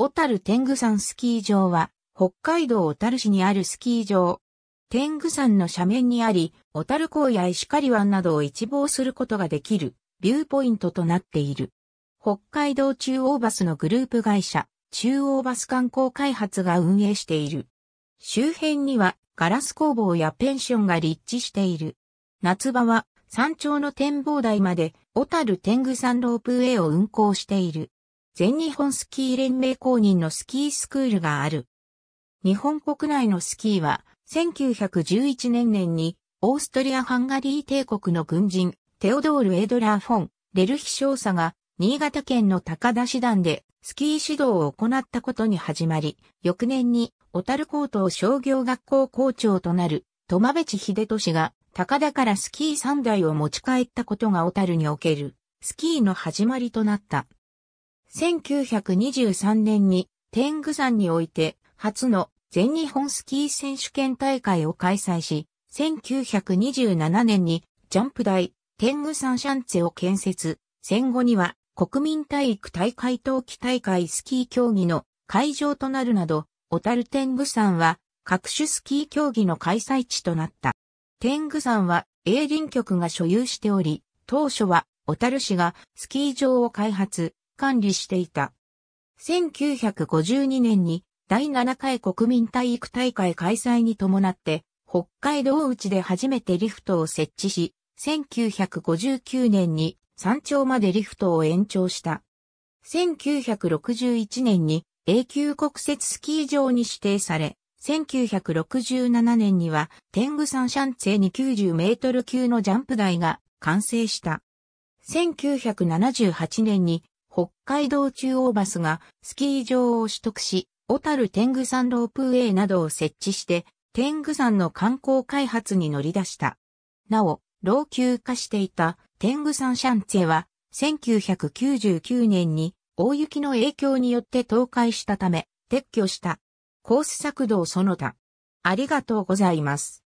小樽天狗山スキー場は、北海道小樽市にあるスキー場。天狗山の斜面にあり、小樽港や石狩湾などを一望することができる、ビューポイントとなっている。北海道中央バスのグループ会社、中央バス観光開発が運営している。周辺には、ガラス工房やペンションが立地している。夏場は、山頂の展望台まで、小樽天狗山ロープウェイを運行している。全日本スキー連盟公認のスキースクールがある。日本国内のスキーは、1911年年に、オーストリア・ハンガリー帝国の軍人、テオドール・エドラー・フォン、レルヒ少佐が、新潟県の高田師団で、スキー指導を行ったことに始まり、翌年に、小樽高等商業学校校長となる、戸間ヒデ秀俊が、高田からスキー3台を持ち帰ったことが小樽における、スキーの始まりとなった。1923年に天狗山において初の全日本スキー選手権大会を開催し、1927年にジャンプ台天狗山シャンツェを建設、戦後には国民体育大会冬季大会スキー競技の会場となるなど、小樽天狗山は各種スキー競技の開催地となった。天狗山は営林局が所有しており、当初は小樽市がスキー場を開発、管理していた。1952年に第7回国民体育大会開催に伴って、北海道内で初めてリフトを設置し、1959年に山頂までリフトを延長した。1961年に永久国設スキー場に指定され、1967年には天狗山シャンツェに90メートル級のジャンプ台が完成した。1978年に北海道中央バスがスキー場を取得し、小樽天狗山ロープウェイなどを設置して、天狗山の観光開発に乗り出した。なお、老朽化していた天狗山シャンツェは、1999年に大雪の影響によって倒壊したため、撤去した。コース作動その他。ありがとうございます。